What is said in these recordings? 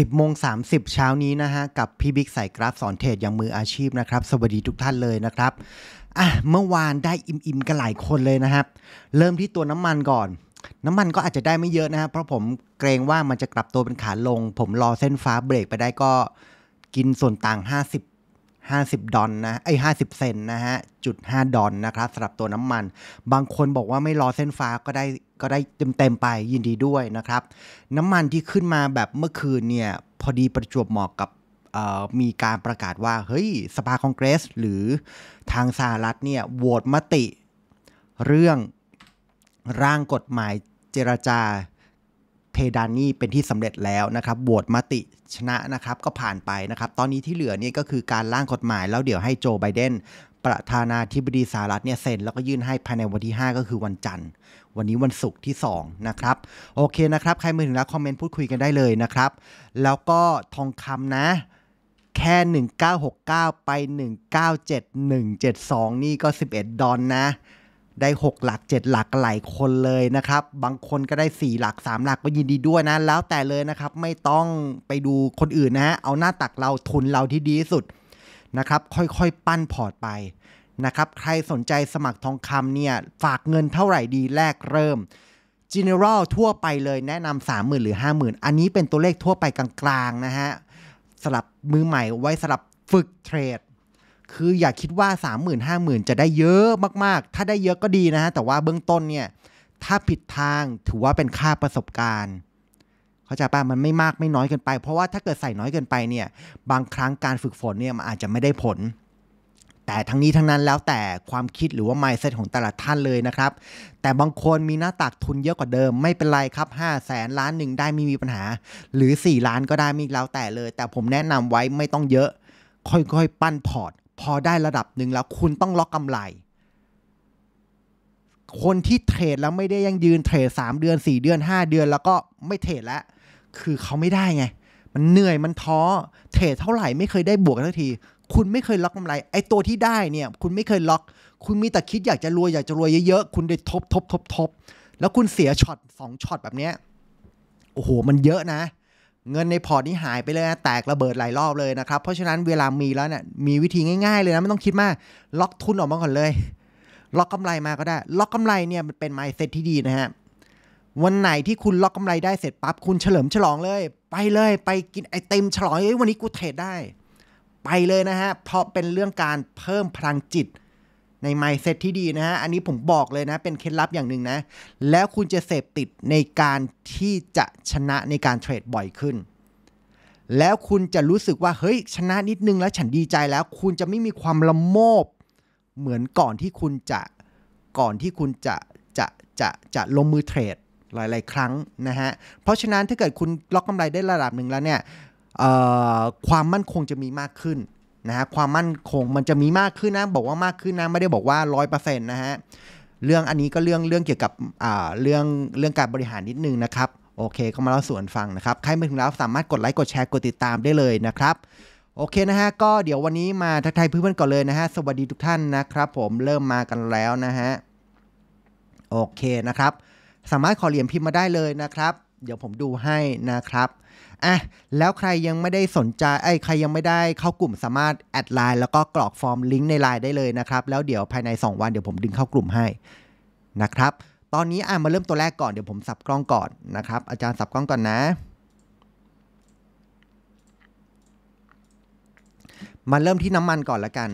10โมง30 เช้านี้นะฮะกับพี่บิ๊กใส่กราฟสอนเทรดอย่างมืออาชีพนะครับ สวัสดีทุกท่านเลยนะครับอ่ะเมื่อวานได้อิ่มๆกันหลายคนเลยนะครับ เริ่มที่ตัวน้ำมันก่อน น้ำมันก็อาจจะได้ไม่เยอะนะครับ เพราะผมเกรงว่ามันจะกลับตัวเป็นขาลง ผมรอเส้นฟ้าเบรกไปได้ก็กินส่วนต่าง 50 50 ดอนนะไอ้ห้าสิบเซนนะฮะจุดห้าดอนนะครับสำหรับตัวน้ำมัน บางคนบอกว่าไม่รอเส้นฟ้าก็ได้ก็ได้เต็มๆไปยินดีด้วยนะครับ น้ำมันที่ขึ้นมาแบบเมื่อคืนเนี่ยพอดีประจวบเหมาะกับมีการประกาศว่าเฮ้ยสภาคองเกรสหรือทางสหรัฐเนี่ยโหวตมติเรื่องร่างกฎหมายเจรจาเพดานนี่เป็นที่สำเร็จแล้วนะครับโหวตมติชนะนะครับ ก็ผ่านไปนะครับ ตอนนี้ที่เหลือนี่ก็คือการร่างกฎหมายแล้วเดี๋ยวให้โจไบเดนประธานาธิบดีสหรัฐเนี่ยเซ็นแล้วก็ยื่นให้ภายในวันที่ 5 ก็คือวันจันทร์วันนี้วันศุกร์ที่ 2 นะครับ โอเคนะครับใครมือถึงแล้วคอมเมนต์พูดคุยกันได้เลยนะครับ แล้วก็ทองคำนะ แค่ 1969 ไป 197172 นี่ก็ 11 ดอนนะ ได้ 6 หลัก 7 หลักหลายคนเลยนะครับ บางคนก็ได้ 4 หลัก 3 หลักก็ยินดีด้วยนะ แล้วแต่เลยนะครับ ไม่ต้องไปดูคนอื่นนะะเอาหน้าตักเราทุนเราที่ดีที่สุดนะครับค่อย ๆปั้นพอร์ตไปนะครับใครสนใจสมัครทองคำเนี่ย ฝากเงินเท่าไหร่ดีแรกเริ่ม General ทั่วไปเลยแนะนำา3 0,000 หรือ 50,000 อันนี้เป็นตัวเลขทั่วไปกลางๆนะฮะสลับมือใหม่ไว้สลับฝึกเทรด คืออย่าคิดว่า 30,000 50,000 จะได้เยอะมากๆ ถ้าได้เยอะก็ดีนะฮะ แต่ว่าเบื้องต้นเนี่ย ถ้าผิดทางถือว่าเป็นค่าประสบการณ์ เขาใจป่ะมันไม่มากไม่น้อยเกินไปเพราะว่าถ้าเกิดใส่น้อยเกินไปเนี่ยบางครั้งการฝึกฝนเนี่ยมันอาจจะไม่ได้ผลแต่ทั้งนี้ทั้งนั้นแล้วแต่ความคิดหรือว่า mindset ของแต่ละท่านเลยนะครับ แต่บางคนมีหน้าตักทุนเยอะกว่าเดิม ไม่เป็นไรครับ5 0 0แสนล้านหนึ่งได้ไม่มีปัญหา หรือ 4 ล้านก็ได้มีแล้วแต่เลย แต่ผมแนะนำไว้ไม่ต้องเยอะ ค่อยๆ ปั้นพอร์ตพอได้ระดับหนึ่งแล้วคุณต้องล็อกกำไร คนที่เทรดแล้วไม่ได้ยังยืนเทรด3เดือน 4 เดือน5เดือน แล้วก็ไม่เทรดแล้วคือเขาไม่ได้ไงมันเหนื่อยมันท้อเทรดเท่าไหร่ไม่เคยได้บวกสักทีคุณไม่เคยล็อกกำไรไอ้ตัวที่ได้เนี่ย คุณไม่เคยล็อก คุณมีแต่คิดอยากจะรวยอยากจะรวยเยอะๆคุณได้ทบทบทบทบแล้วคุณเสียช็อตสองช็อตแบบเนี้ยโอ้โห มันเยอะนะ เงินในพอร์ตนี่หายไปเลยนะแตกระเบิดหลายรอบเลยนะครับ เพราะฉะนั้นเวลามีแล้วเนะี่ยมีวิธีง่าย ๆ เลยนะ ไม่ต้องคิดมากล็อกทุนออกมาก่อนเลยล็อกกำไรมาก็ได้ ล็อกกำไรเนี่ยมันเป็นไมซ์เซ็ตที่ดีนะฮะวันไหนที่คุณล็อกกาไรได้เสร็จปั๊บคุณเฉลิมฉลองเลย ไปเลย ไปกินไอเต็มฉลองเอ้ยวันนี้กูเทรดได้ไปเลยนะฮะ เพราะเป็นเรื่องการเพิ่มพลังจิตในไมเซ็ตที่ดีนะฮะ อันนี้ผมบอกเลยนะ เป็นเคล็ดลับอย่างหนึ่งนะ แล้วคุณจะเสพติดในการที่จะชนะในการเทรดบ่อยขึ้น แล้วคุณจะรู้สึกว่า เฮ้ย ชนะนิดนึงแล้วฉันดีใจแล้ว คุณจะไม่มีความละโมบ เหมือนก่อนที่คุณจะ ก่อนที่คุณจะ จะ จะ จะลงมือเทรดหลายๆครั้งนะฮะ เพราะฉะนั้นถ้าเกิดคุณล็อกกำไรได้ระดับหนึ่งแล้วเนี่ยความมั่นคงจะมีมากขึ้น นะฮะความมั่นคงมันจะมีมากขึ้นนะ บอกว่ามากขึ้นนะไม่ได้บอกว่าร้อยเปอร์เซ็นต์นะฮะเรื่องอันนี้ก็เรื่องเรื่องเกี่ยวกับเรื่องเรื่องการบริหารนิดนึงนะครับโอเคก็มาเล่าส่วนฟังนะครับ ใครมาถึงแล้ว สามารถกดไลค์กดแชร์กดติดตามได้เลยนะครับ โอเคนะฮะก็เดี๋ยววันนี้มาทักทายเพื่อนๆก่อนเลยนะฮะสวัสดีทุกท่านนะครับผมเริ่มมากันแล้วนะฮะโอเคนะครับ สามารถขอเหรียญพิมพ์มาได้เลยนะครับเดี๋ยวผมดูให้นะครับ อ่ะแล้วใครยังไม่ได้สนใจไอ้ใครยังไม่ได้เข้ากลุ่มสามารถแอดไลน์แล้วก็กรอกฟอร์มลิงก์ในไลน์ได้เลยนะครับ แล้วเดี๋ยวภายใน 2 วัน เดี๋ยวผมดึงเข้ากลุ่มให้นะครับ ตอนนี้อ่ะมาเริ่มตัวแรกก่อนเดี๋ยวผมสับกล้องก่อนนะครับ อาจารย์สับกล้องก่อนนะ มาเริ่มที่น้ำมันก่อนละกัน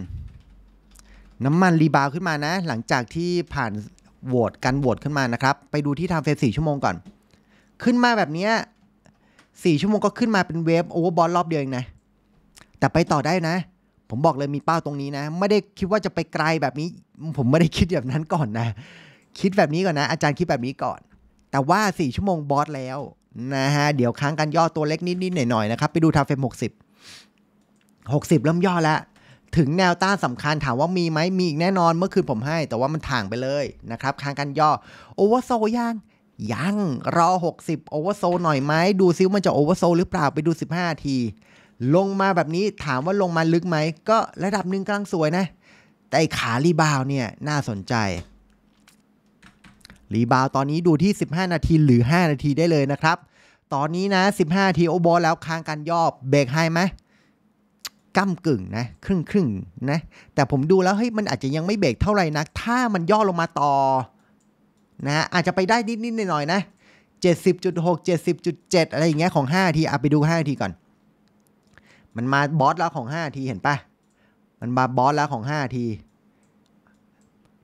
น้ำมันรีบาวขึ้นมานะ หลังจากที่ผ่านโหวตกันโหวตขึ้นมานะครับ ไปดูที่ทำเฟสสี่ชั่วโมงก่อนขึ้นมาแบบเนี้ยสี่ชั่วโมงก็ขึ้นมาเป็นเวฟโอเวอร์บอลรอบเดียวเองนะ แต่ไปต่อได้นะ ผมบอกเลยมีเป้าตรงนี้นะไม่ได้คิดว่าจะไปไกลแบบนี้ ผมไม่ได้คิดแบบนั้นก่อนนะคิดแบบนี้ก่อนนะ อาจารย์คิดแบบนี้ก่อน แต่ว่า 4 ชั่วโมงบอสแล้วนะฮะเดี๋ยวค้างกันย่อตัวเล็กนิดๆหน่อยๆนะครับไปดูทาเฟมกสิบเริ่มย่อแล้วถึงแนวต้านสำคัญถามว่ามีไหมมีอีกแน่นอนเมื่อคืนผมให้ แต่ว่ามันถ่างไปเลยนะครับ ค้างกันย่อโอเวอร์โซยังยังรอ 60โอเวอร์โซหน่อยไหม ดูซิมันจะโอเวอร์โซหรือเปล่าไปดู 15ที ลงมาแบบนี้ถามว่าลงมาลึกไหม ก็ระดับหนึ่งกลางสวยนะ แต่ขารีบาวเนี่ยน่าสนใจ รีบาวตอนนี้ดูที่ 15 นาทีหรือ 5 นาทีได้เลยนะครับ ตอนนี้นะ 15าทีโอบอลแล้วค้างการย่อเบรกให้ไหมก้มกึ่งนะ ครึ่งครึ่งนะแต่ผมดูแล้วเฮ้ยมันอาจจะยังไม่เบรกเท่าไหร่นักถ้ามันย่อลงมาต่อนะฮะอาจจะไปได้นิดๆหน่อยๆนะ 70.6 70.7 อะไรอย่างเงี้ยของ 5ทีเอาไปดู5ทีก่อน มันมาบอสแล้วของ5ทีเห็นปะมันมาบอสแล้วของ5ที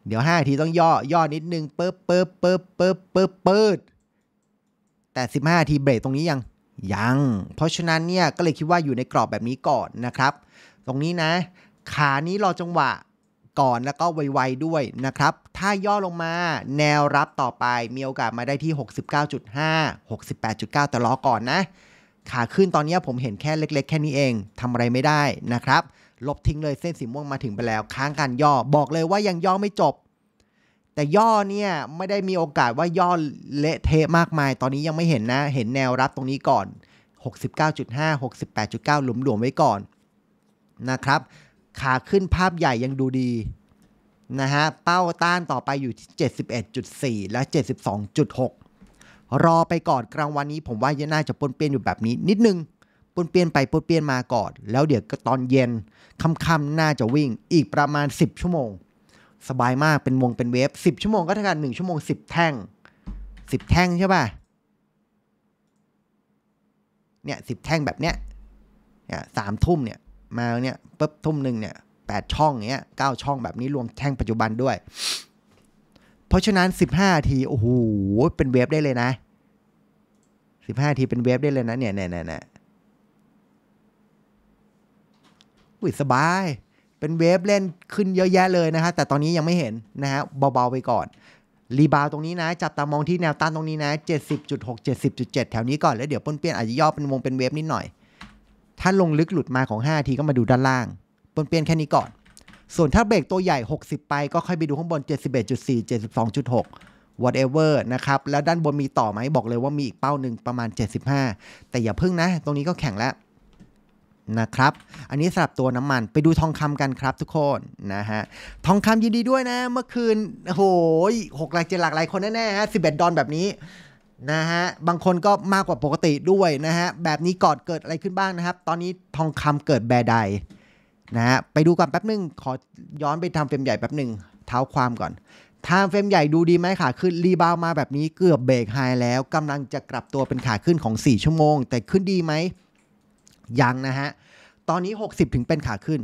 เดี๋ยว 5 ทีต้องย่อย่อนิดนึงเปิ๊บเปิ๊บเปิ๊บเปิ๊บเปิ๊บเปิ๊บแต่ 15ทีเบรกตรงนี้ยัง ยัง เพราะฉะนั้นเนี่ยก็เลยคิดว่าอยู่ในกรอบแบบนี้ก่อนนะครับ ตรงนี้นะ ขานี้รอจังหวะก่อนแล้วก็ไวๆด้วยนะครับ ถ้าย่อลงมาแนวรับต่อไปมีโอกาสมาได้ที่ 69.5 68.9 แต่รอก่อนนะ ขาขึ้นตอนนี้ผมเห็นแค่เล็กๆแค่นี้เองทำอะไรไม่ได้นะครับ ลบทิ้งเลยเส้นสีม่วงมาถึงไปแล้ว ค้างการย่อบอกเลยว่ายังย่อไม่จบ แต่ย่อเนี่ย ไม่ได้มีโอกาสว่าย่อเละเทะมากมายตอนนี้ยังไม่เห็นนะ เห็นแนวรับตรงนี้ก่อน 69.5 68.9หลุมหลวมไว้ก่อนนะครับขาขึ้นภาพใหญ่ยังดูดีนะฮะเป้าต้านต่อไปอยู่ที่ 71.4 และ 72.6 รอไปก่อนกลางวันนี้ผมว่าจะน่าจะปนเปี้ยนอยู่แบบนี้ นิดนึง ปนเปี้ยนไปปนเปี้ยนมาก่อน แล้วเดี๋ยวก็ตอนเย็นค่ำๆน่าจะวิ่งอีกประมาณ 10 ชั่วโมง สบายมากเป็นวงเป็นเวฟ10 ชั่วโมงก็เท่ากัน1ชั่วโมง 10 แท่ง 10 แท่งใช่ป่ะเนี่ยสิบแท่งแบบเนี้ยเนี่ยสามทุ่มเนี่ยมาเนี่ยปุ๊บทุ่มหนึ่งเนี่ยแปดช่องเนี้ยเก้าช่องแบบนี้รวมแท่งปัจจุบันด้วย เพราะฉะนั้นสิบห้าทีโอ้โหเป็นเวฟได้เลยนะสิบห้าทีเป็นเวฟได้เลยนะเนี่ยเนี่ยเนี่ยอุ้ยสบายเป็นเวฟเล่นขึ้นเยอะแยะเลยนะครับแต่ตอนนี้ยังไม่เห็นนะฮะเบาๆไปก่อน รีบาวตรงนี้นะ จับตามองที่แนวต้านตรงนี้นะ 70.6 70.7แถวนี้ก่อนแล้วเดี๋ยวป้นเปี้ยนอาจจะย่อเป็นวงเป็นเวฟนิดหน่อยถ้าลงลึกหลุดมาของ 5 ทีก็มาดูด้านล่างปนเปลี่ยนแค่นี้ก่อน ส่วนถ้าเบรกตัวใหญ่ 60 ไปก็ค่อยไปดูข้างบน 71.4 72.6 whatever นะครับ แล้วด้านบนมีต่อไหมบอกเลยว่ามีอีกเป้าหนึ่งประมาณ 75 แต่อย่าพึ่งนะ ตรงนี้ก็แข็งแล้ว นะครับ อันนี้สำหรับตัวน้ำมันไปดูทองคำกันครับทุกคนนะฮะ ทองคำยินดีด้วยนะ เมื่อคืนโอ้โหหกหลักเจ็ดหลักหลายคนแน่ๆฮะสิบเอ็ดดอนแบบนี้นะฮะบางคนก็มากกว่าปกติด้วยนะฮะแบบนี้กอดเกิดอะไรขึ้นบ้างนะครับตอนนี้ทองคำเกิดแบร์ใดนะฮะไปดูกันแป๊บนึงขอย้อนไปทำเฟรมใหญ่แป๊บนึงเท้าความก่อนทางเฟรมใหญ่ดูดีไหมขาขึ้นรีบาวมาแบบนี้เกือบเบรกไฮแล้ว กำลังจะกลับตัวเป็นขาขึ้นของ 4 ชั่วโมง แต่ขึ้นดีไหมยังนะฮะตอนนี้ 60 ถึงเป็นขาขึ้น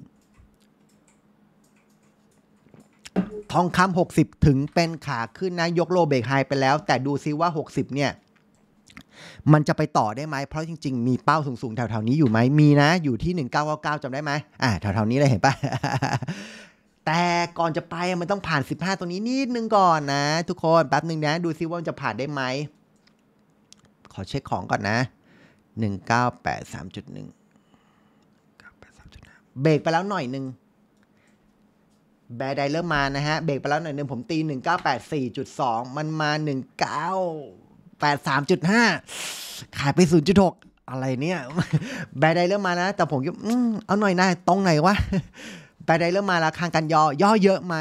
ทองคำ60 ถึงเป็นขาขึ้นนะยกโลเบรกไฮไปแล้ว แต่ดูซิว่า 60 เนี่ย มันจะไปต่อได้ไหมเพราะจริงๆ มีเป้าสูงๆ แถวๆนี้อยู่ไหมมีนะ อยู่ที่ 1999จำได้ไหมอ่าแถวๆ นี้เลยเห็นปะแต่ก่อนจะไป มันต้องผ่าน 15 ตรงนี้นิดนึงก่อนนะ ทุกคนแป๊บหนึ่งนะ ดูซิว่ามันจะผ่านได้ไหมขอเช็คของก่อนนะ 1983.1เบรกไปแล้วหน่อยนึงแบรไดเริ่มมานะฮะ เบรกไปแล้วหน่อยนึงผมตี1984.2 มันมา1983.5 ขายไป 0.6 อะไรเนี่ย แบรไดเริ่มมานะแต่ผมก็เอาหน่อยนะตรงไหนวะ แบรไดเริ่มมาแล้วคางกันย่อย่อเยอะไหม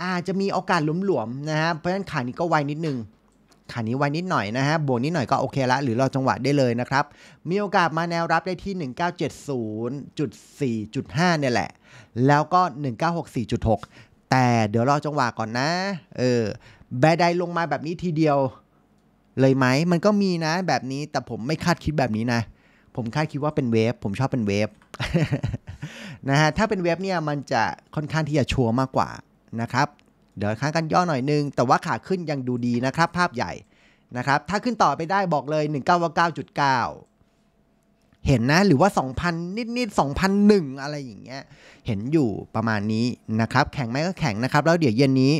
อาจจะมีโอกาสหลวมๆนะฮะ เพราะฉะนั้นขานี้ก็ไวนิดนึงขานี้ไว้นิดหน่อยนะฮะบวกนิดหน่อยก็โอเคละหรือรอจังหวะได้เลยนะครับ มีโอกาสมาแนวรับได้ที่ 1970.4.5 เนี่ยแหละ แล้วก็ 1964.6 แต่เดี๋ยวรอจังหวะก่อนนะ เออแบดา้ลงมาแบบนี้ทีเดียว เลยไหมมันก็มีนะ แบบนี้แต่ผมไม่คาดคิดแบบนี้นะ ผมคาดคิดว่าเป็นเวฟผมชอบเป็นเวฟนะฮะถ้าเป็นเวฟเนี่ยมันจะค่อนข้างที่จะชัวร์มากกว่านะครับเดี๋ยวค้างกันย่อหน่อยนึง แต่ว่าขาขึ้นยังดูดีนะครับ ภาพใหญ่นะครับถ้าขึ้นต่อไปได้บอกเลย199.9 เห็นนะหรือว่า 2,000 นิดๆ2,001 อะไรอย่างเงี้ยเห็นอยู่ประมาณนี้นะครับ แข็งไหมก็แข็งนะครับ แล้วเดี๋ยวเย็นนี้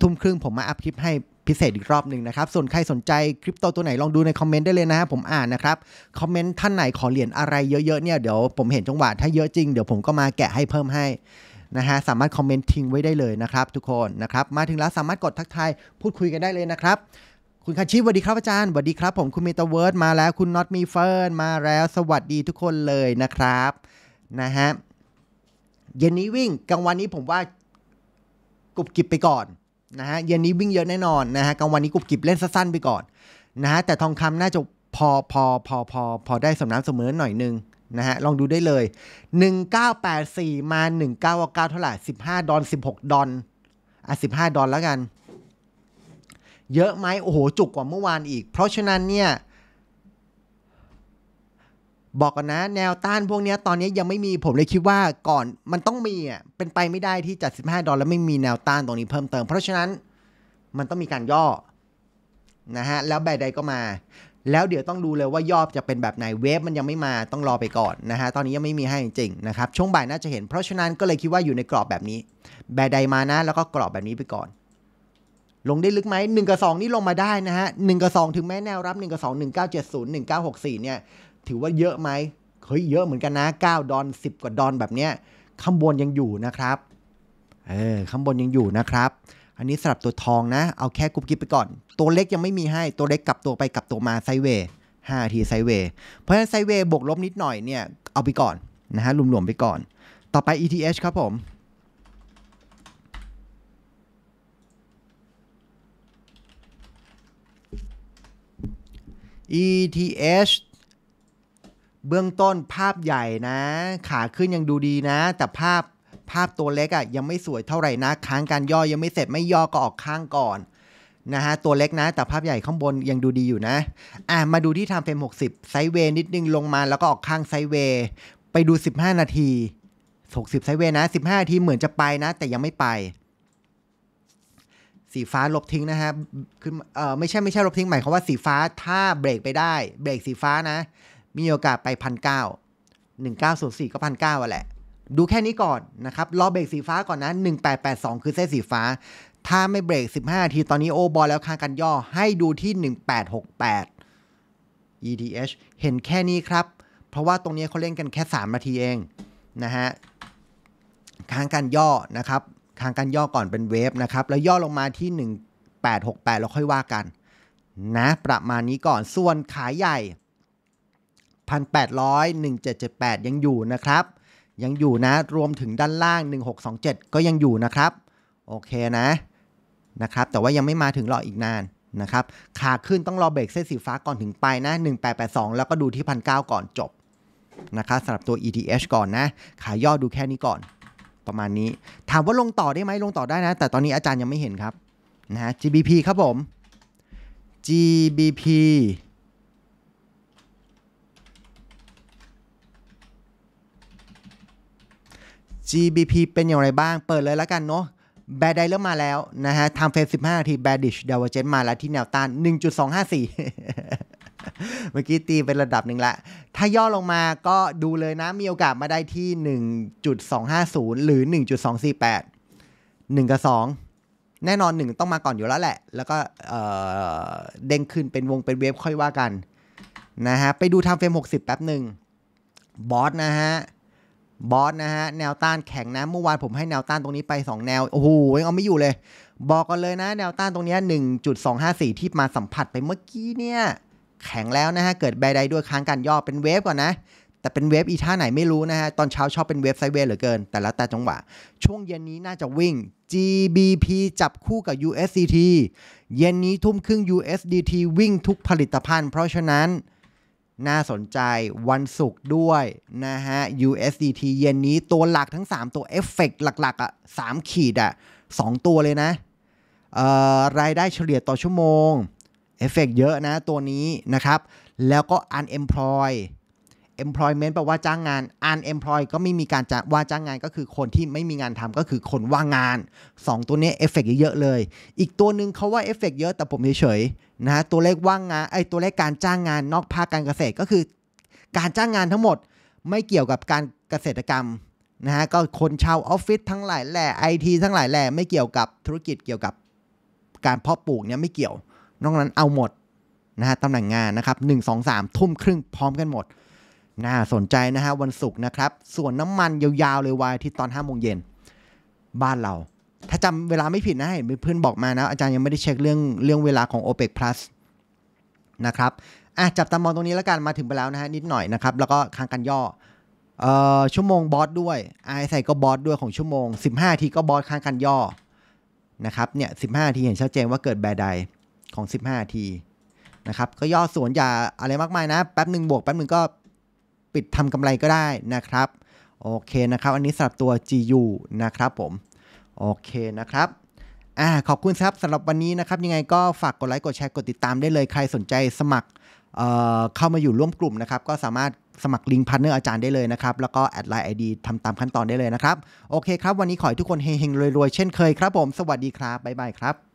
ทุ่มครึ่งผมมาอัพคลิปให้พิเศษอีกรอบหนึ่งนะครับ ส่วนใครสนใจคริปโตตัวไหนลองดูในคอมเมนต์ได้เลยนะครับผมอ่านนะครับคอมเมนต์ท่านไหนขอเหรียญอะไรเยอะๆเนี่ยเดี๋ยวผมเห็นจังหวะถ้าเยอะจริงเดี๋ยวผมก็มาแกะให้เพิ่มให้นะฮะ สามารถคอมเมนต์ทิ้งไว้ได้เลยนะครับ ทุกคนนะครับมาถึงแล้วสามารถกดทักทายพูดคุยกันได้เลยนะครับ คุณคาชิสวัสดีครับอาจารย์สวัสดีครับผมคุณเมตาเวิร์ดมาแล้วคุณน็อตมีเฟิร์นมาแล้วสวัสดีทุกคนเลยนะครับ นะฮะ เย็นนี้วิ่ง กลางวันนี้ผมว่ากุบกิบไปก่อนนะฮะเย็นนี้วิ่งเยอะแน่นอนนะฮะ กลางวันนี้กุบกิบเล่นสั้นๆไปก่อนนะฮะแต่ทองคำน่าจะพอพอพอพอพอได้สมน้ำเสมอหน่อยนึงนะฮะลองดูได้เลย1984มา1999เท่าไหร่15ดอล16 ดอลอ่ะ15 ดอลแล้วกัน เยอะไหมโอ้โห จุกกว่าเมื่อวานอีก เพราะฉะนั้นเนี่ย บอกกันนะ แนวต้านพวกนี้ตอนนี้ยังไม่มี ผมเลยคิดว่าก่อน มันต้องมีอ่ะ เป็นไปไม่ได้ที่จัด15ดอลแล้วไม่มีแนวต้านตรงนี้เพิ่มเติม เพราะฉะนั้น มันต้องมีการย่อ นะฮะ แล้วแบดใดก็มาแล้วเดี๋ยวต้องดูเลยว่ายอดจะเป็นแบบไหน เวฟมันยังไม่มาต้องรอไปก่อนนะฮะตอนนี้ยังไม่มีให้จริงนะครับ ช่วงบ่ายน่าจะเห็นเพราะฉะนั้นก็เลยคิดว่าอยู่ในกรอบแบบนี้ แบดใดมานะแล้วก็กรอบแบบนี้ไปก่อน ลงได้ลึกไหม1กับ2นี่ลงมาได้นะฮะ1กับ2ถึงแม้แนวรับ1กับ2 1970 1964เนี่ย ถือว่าเยอะไหมเฮ้ยเยอะเหมือนกันนะ9ดอน10 กว่าดอนแบบเนี้ยข้างบนยังอยู่นะครับเออข้างบนยังอยู่นะครับอันนี้สลับตัวทองนะ เอาแค่กุ๊บกิ๊บไปก่อน ตัวเล็กยังไม่มีให้ ตัวเล็กกลับตัวไปกลับตัวมาไซเวย์ห้าทีไซเวย์เพราะฉะนั้นไซเวย์บวกลบนิดหน่อยเนี่ย เอาไปก่อน นะฮะรวมๆไปก่อน ต่อไป ETH ครับผม ETH เบื้องต้นภาพใหญ่นะ ขาขึ้นยังดูดีนะ แต่ภาพภาพตัวเล็กอะ่ะยังไม่สวยเท่าไหร่นะ ค้างการย่อยังไม่เสร็จไม่ย่อก็ออกข้างก่อนนะฮะตัวเล็กนะ แต่ภาพใหญ่ข้างบนยังดูดีอยู่นะอ่ะมาดูที่ทำเฟรม60ไซเวนิดนึงลงมาแล้วก็ออกข้างไซเวยไปดู 15 นาที 60ไซเวนะ 15 นาทีเหมือนจะไปนะ แต่ยังไม่ไป สีฟ้าลบทิ้งนะฮะคือเออไม่ใช่ไม่ใช่ลบทิ้งหมายความว่าสีฟ้า ถ้าเบรกไปได้เบรกสีฟ้านะมีโอกาสไปพันเก้าหนึ่งเก้าส่วนสี่ก็พันเก้าอะแหละดูแค่นี้ก่อนนะครับรอเบรกสีฟ้าก่อนนะ 1882 คือเส้นสีฟ้า ถ้าไม่เบรก15ทีตอนนี้โอบอลแล้วค้างกันย่อ ให้ดูที่ 1868 ETH เห็นแค่นี้ครับ เพราะว่าตรงนี้เขาเล่นกันแค่3นาทีเองนะฮะ ค้างการย่อนะครับ ค้างการย่อก่อนเป็นเวฟนะครับ แล้วย่อลงมาที่ 1868แล้วค่อยว่ากันนะประมาณนี้ก่อน ส่วนขายใหญ่ 1,800 1778 ยังอยู่นะครับยังอยู่นะ รวมถึงด้านล่าง 1627 ก็ยังอยู่นะครับ โอเคนะนะครับแต่ว่ายังไม่มาถึงรออีกนานนะครับขาขึ้นต้องรอเบรกเส้นสีฟ้าก่อนถึงไปนะ1882 แล้วก็ดูที่พันเก่อนจบนะครับสำหรับตัว ETH ก่อนนะ ขาย่อดูแค่นี้ก่อนประมาณนี้ถามว่าลงต่อได้ไหมลงต่อได้นะ แต่ตอนนี้อาจารย์ยังไม่เห็นครับนะ GBP ครับผม GBP GBP เป็นอย่างไรบ้าง เปิดเลยแล้วกันเนาะ แบดไดเริ่มมาแล้วนะฮะทำเฟส15 นาที แบดิชเดวเจนมาแล้วที่แนวต้าน1.254 เมื่อกี้ตีเป็นระดับหนึ่งละ ถ้าย่อลงมาก็ดูเลยนะ มีโอกาสมาได้ที่ 1.250 หรือ 1.248 1 กับ 2 แน่นอน 1 ต้องมาก่อนอยู่แล้วแหละ แล้วก็เด้งขึ้นเป็นวงเป็นเวฟค่อยว่ากันนะฮะ ไปดูทำเฟรม 60 แป๊บหนึ่งบอสนะฮะบอสนะฮะแนวต้านแข็งนะเมื่อวานผมให้แนวต้านตรงนี้ไป 2 แนวโอ้โหยังเอาไม่อยู่เลย บอกกันเลยนะ แนวต้านตรงนี้1.254 ที่มาสัมผัสไปเมื่อกี้เนี่ยแข็งแล้วนะฮะเกิดแบดไดด้วยค้างการย่อเป็นเวฟก่อนนะ แต่เป็นเวฟอีท่าไหนไม่รู้นะฮะ ตอนเช้าชอบเป็นเวฟไซเวย์เหลือเกิน แต่ละแต่จังหวะ ช่วงเย็นนี้น่าจะวิ่ง GBP จับคู่กับ USDT เย็นนี้ทุ่มครึ่ง USDT วิ่งทุกผลิตภัณฑ์ เพราะฉะนั้นน่าสนใจวันศุกร์ด้วยนะฮะ USDT เย็นนี้ตัวหลักทั้ง 3 ตัวเอฟเฟกหลัก ๆ อ่ะสามขีดอ่ะสองตัวเลยนะรายได้เฉลี่ยต่อชั่วโมงเอฟเฟกเยอะนะตัวนี้นะครับ แล้วก็ unemployed employment แปลว่าจ้างงาน unemployed ก็ไม่มีการจ้างว่าจ้างงานก็คือคนที่ไม่มีงานทำก็คือคนว่างงาน 2ตัวนี้เอฟเฟกเยอะเลย อีกตัวหนึ่งเขาว่าเอฟเฟกเยอะแต่ผมเฉยๆนะตัวเลขว่างงานไอ้ตัวเลขการจ้างงานนอกภาคการเกษตรก็คือ การจ้างงานทั้งหมดไม่เกี่ยวกับการเกษตรกรรมนะฮะก็คนชาวออฟฟิศทั้งหลายแหล่ไอทีทั้งหลายแหล่ไม่เกี่ยวกับธุรกิจเกี่ยวกับการเพาะปลูกเนี่ยไม่เกี่ยวนอกนั้นเอาหมดนะฮะตำแหน่งงานนะครับ1 2 3ทุ่มครึ่งพร้อมกันหมดน่าสนใจนะฮะวันศุกร์นะครับ ส่วนน้ำมันยาวๆ เลยวายที่ตอน5โมงเย็น บ้านเรา ถ้าจำเวลาไม่ผิดนะเห็นเพื่อนบอกมานะ อาจารย์ยังไม่ได้เช็คเรื่องเรื่องเวลาของ OPEC Plus นะครับอ่ะจับตามองตรงนี้แล้วกันมาถึงไปแล้วนะฮะนิดหน่อยนะครับ แล้วก็ค้างกันย่อเออชั่วโมงบอสด้วยไอใส่ก็บอสด้วยของชั่วโมง 15ทีก็บอสข้างกันย่อนะครับเนี่ย15ทีเห็นชัดเจนว่าเกิดแบดไดของ 15ทีนะครับก็ย่อส่วนอย่าอะไรมากมายนะแป๊บหนึ่งบวกแป๊บหนึ่งก็ปิดทำกำไรก็ได้นะครับโอเคนะครับอันนี้สำหรับตัว GU นะครับผมโอเคนะครับอ่าขอบคุณครับสำหรับวันนี้นะครับยังไงก็ฝากกดไลค์กดแชร์กดติดตามได้เลยใครสนใจสมัครเอ่อเข้ามาอยู่ร่วมกลุ่มนะครับก็สามารถสมัครลิงก์พาร์เนอร์อาจารย์ได้เลยนะครับ แล้วก็แอดไลน์ไอดีทำตามขั้นตอนได้เลยนะครับโอเค ครับวันนี้ขอให้ทุกคนเฮงๆรวยๆเช่นเคยครับผมสวัสดีครับบ๊ายบายครับ